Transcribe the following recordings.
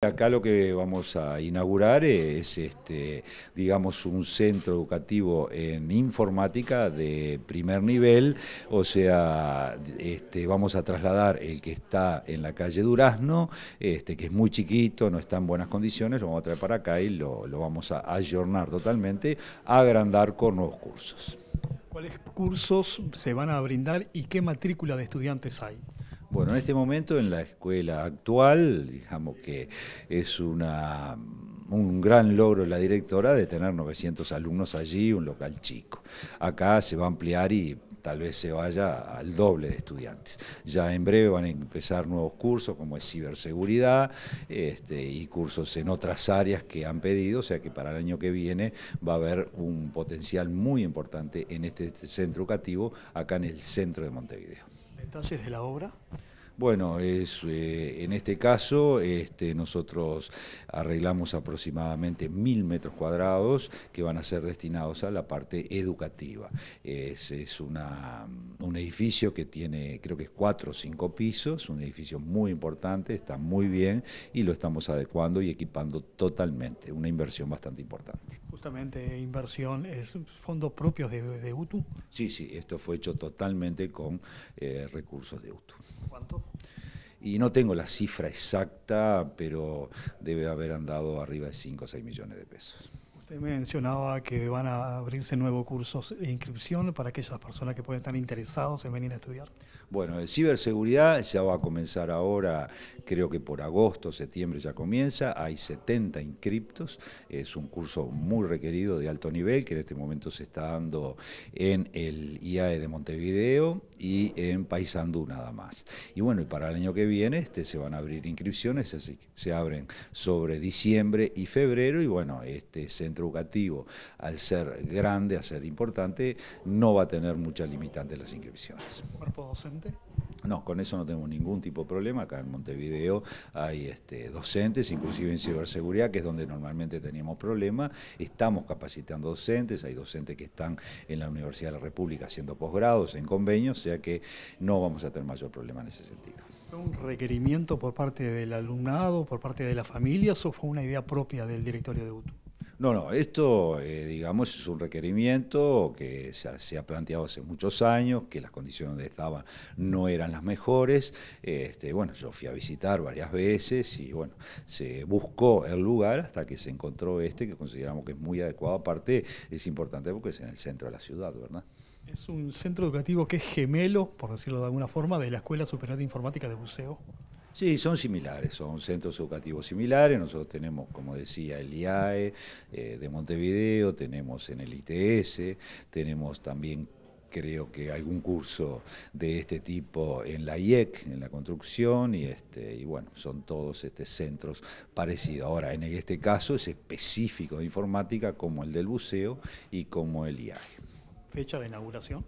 Acá lo que vamos a inaugurar es, este, digamos, un centro educativo en informática de primer nivel, o sea, este, vamos a trasladar el que está en la calle Durazno, este, que es muy chiquito, no está en buenas condiciones, lo vamos a traer para acá y lo, lo vamos a ayornar totalmente, a agrandar con nuevos cursos. ¿Cuáles cursos se van a brindar y qué matrícula de estudiantes hay? Bueno, en este momento en la escuela actual, digamos que es un gran logro la directora de tener 900 alumnos allí, un local chico. Acá se va a ampliar y tal vez se vaya al doble de estudiantes. Ya en breve van a empezar nuevos cursos como es ciberseguridad este, y cursos en otras áreas que han pedido, o sea que para el año que viene va a haber un potencial muy importante en este centro educativo acá en el centro de Montevideo. ¿Entonces de la obra? Bueno, eh, en este caso este, nosotros arreglamos aproximadamente mil metros cuadrados que van a ser destinados a la parte educativa. Es, un edificio que tiene creo que es cuatro o cinco pisos, un edificio muy importante, está muy bien y lo estamos adecuando y equipando totalmente, una inversión bastante importante justamente eh, inversión, es fondos propios de, de UTU. Sí, sí, esto fue hecho totalmente con eh, recursos de UTU. ¿Cuánto? Y no tengo la cifra exacta, pero debe haber andado arriba de 5 o 6 millones de pesos. Usted mencionaba que van a abrirse nuevos cursos de inscripción para aquellas personas que pueden estar interesados en venir a estudiar. Bueno, el ciberseguridad ya va a comenzar ahora, creo que por agosto, septiembre ya comienza, hay 70 inscriptos, es un curso muy requerido de alto nivel que en este momento se está dando en el IAE de Montevideo y en Paysandú nada más. Y bueno, y para el año que viene este, se van a abrir inscripciones, así que se abren sobre diciembre y febrero y bueno, este centro educativo, al ser grande, a ser importante, no va a tener muchas limitantes las inscripciones. ¿Cuerpo docente? No, con eso no tenemos ningún tipo de problema. Acá en Montevideo hay este, docentes, inclusive en ciberseguridad, que es donde normalmente teníamos problemas. Estamos capacitando docentes, hay docentes que están en la Universidad de la República haciendo posgrados en convenios, o sea que no vamos a tener mayor problema en ese sentido. ¿Fue un requerimiento por parte del alumnado, por parte de la familia, o fue una idea propia del directorio de UTU? No, no, esto, eh, digamos, es un requerimiento que se ha, planteado hace muchos años, que las condiciones donde estaban no eran las mejores. Este, bueno, yo fui a visitar varias veces y, bueno, se buscó el lugar hasta que se encontró este, que consideramos que es muy adecuado. Aparte, es importante porque es en el centro de la ciudad, ¿verdad? Es un centro educativo que es gemelo, por decirlo de alguna forma, de la Escuela Superior de Informática de Buceo. Sí, son similares, son centros educativos similares. Nosotros tenemos, como decía, el IAE eh, de Montevideo, tenemos en el ITS, tenemos también creo que algún curso de este tipo en la IEC, en la construcción, y, este, y bueno, son todos este, centros parecidos. Ahora, en este caso es específico de informática como el del buceo y como el IAE. ¿Fecha de inauguración?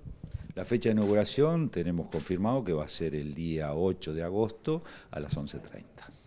La fecha de inauguración tenemos confirmado que va a ser el día 8 de agosto a las 11.30.